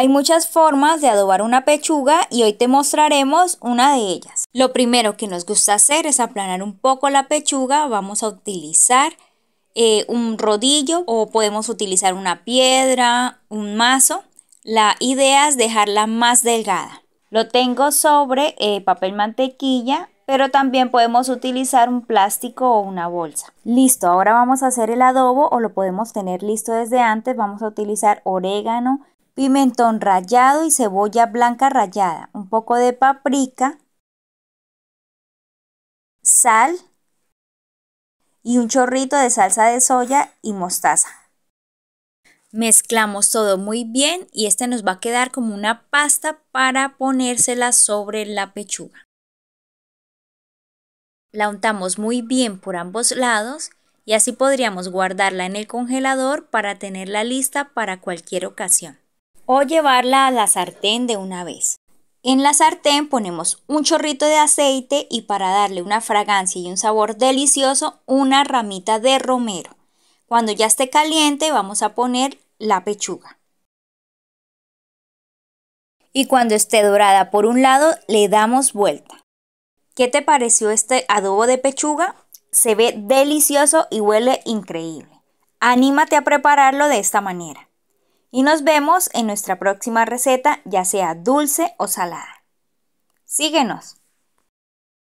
Hay muchas formas de adobar una pechuga y hoy te mostraremos una de ellas. Lo primero que nos gusta hacer es aplanar un poco la pechuga. Vamos a utilizar eh, un rodillo o podemos utilizar una piedra, un mazo. La idea es dejarla más delgada. Lo tengo sobre eh, papel mantequilla, pero también podemos utilizar un plástico o una bolsa. Listo, ahora vamos a hacer el adobo o lo podemos tener listo desde antes. Vamos a utilizar orégano, pimentón rallado y cebolla blanca rallada, un poco de paprika, sal y un chorrito de salsa de soya y mostaza. Mezclamos todo muy bien y este nos va a quedar como una pasta para ponérsela sobre la pechuga. La untamos muy bien por ambos lados y así podríamos guardarla en el congelador para tenerla lista para cualquier ocasión o llevarla a la sartén de una vez. En la sartén ponemos un chorrito de aceite y para darle una fragancia y un sabor delicioso una ramita de romero. Cuando ya esté caliente vamos a poner la pechuga. Y cuando esté dorada por un lado le damos vuelta. ¿Qué te pareció este adobo de pechuga? Se ve delicioso y huele increíble. Anímate a prepararlo de esta manera y nos vemos en nuestra próxima receta, ya sea dulce o salada. Síguenos.